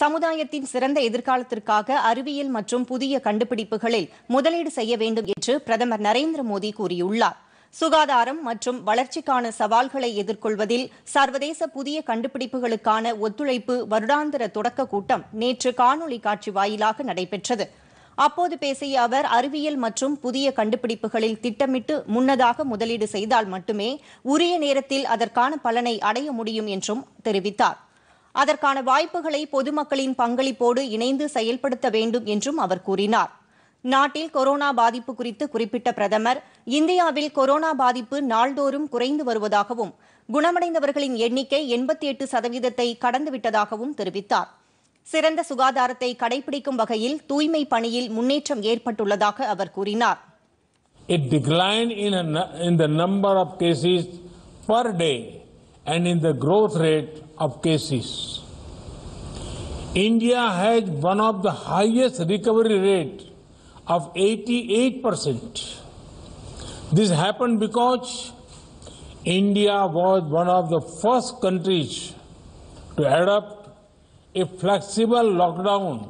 சமுதாயத்தின் சிறந்த எதிர்காலத்திற்காக அறிவியல் மற்றும் புதிய கண்டுபிடிப்புகளில் முதலீடு செய்ய வேண்டும் என்று பிரதமர் நரேந்திர மோடி கூறியுள்ளார் சுகாதாரம் மற்றும் வளர்ச்சிக்கான சவால்களை எதிர்கொள்வதில் சர்வதேச புதிய கண்டுபிடிப்புகளுக்கான ஒத்துழைப்பு வருடாந்திர தொடக்க கூட்டம் நேற்று காணொலி காட்சி வாயிலாக நடைபெற்றது அப்போது பேசிய அவர் அறிவியல் மற்றும் புதிய கண்டுபிடிப்புகளில் திட்டமிட்டு முன்னதாக முதலீடு செய்தால் மட்டுமே உரிய நேரத்தில் அதற்கான பலனை அடைய முடியும் என்றும் தெரிவித்தாா் அதற்கான வாய்ப்புகளை பொதுமக்களின் பங்களிப்போடு இணைந்து செயல்படுத்த வேண்டும் என்றும் அவர் கூறினார் நாட்டில் கொரோனா பாதிப்பு குறித்து குறிப்பிட்ட பிரதமர் இந்தியாவில் கொரோனா பாதிப்பு நாள்தோறும் குறைந்து வருவதாகவும் குணமடைந்தவர்களின் எண்ணிக்கை எண்பத்தி எட்டு சதவீதத்தை கடந்துவிட்டதாகவும் தெரிவித்தார் சிறந்த சுகாதாரத்தை கடைபிடிக்கும் வகையில் தூய்மை பணியில் முன்னேற்றம் ஏற்பட்டுள்ளதாக அவர் கூறினார் It declined in, a, in the number of cases per day and in the growth rate of cases. India has one of the highest recovery rate of 88%. This happened because India was one of the first countries to adopt a flexible lockdown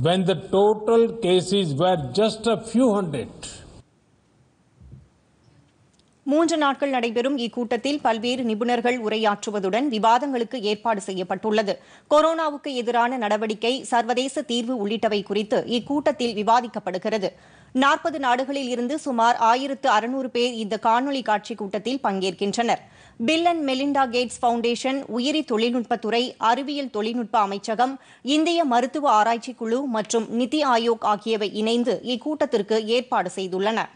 when the total cases were just a few hundred. மூன்று நாட்கள் நடைபெறும் இக்கூட்டத்தில் பல்வேறு நிபுணர்கள் உரையாற்றுவதுடன் விவாதங்களுக்கு ஏற்பாடு செய்யப்பட்டுள்ளது கொரோனாவுக்கு எதிரான நடவடிக்கை சர்வதேச தீர்வு உள்ளிட்டவை குறித்து இக்கூட்டத்தில் விவாதிக்கப்படுகிறது நாற்பது நாடுகளில் இருந்து சுமார் ஆயிரத்து அறுநூறு பேர் இந்த காணொலி காட்சி கூட்டத்தில் பங்கேற்கின்றனர் Bill and Melinda Gates foundation உயிரி தொழில்நுட்பத்துறை அறிவியல் தொழில்நுட்ப அமைச்சகம் இந்திய மருத்துவ ஆராய்ச்சி குழு மற்றும் நிதி ஆயோக் ஆகியவை இணைந்து இக்கூட்டத்திற்கு ஏற்பாடு செய்துள்ளன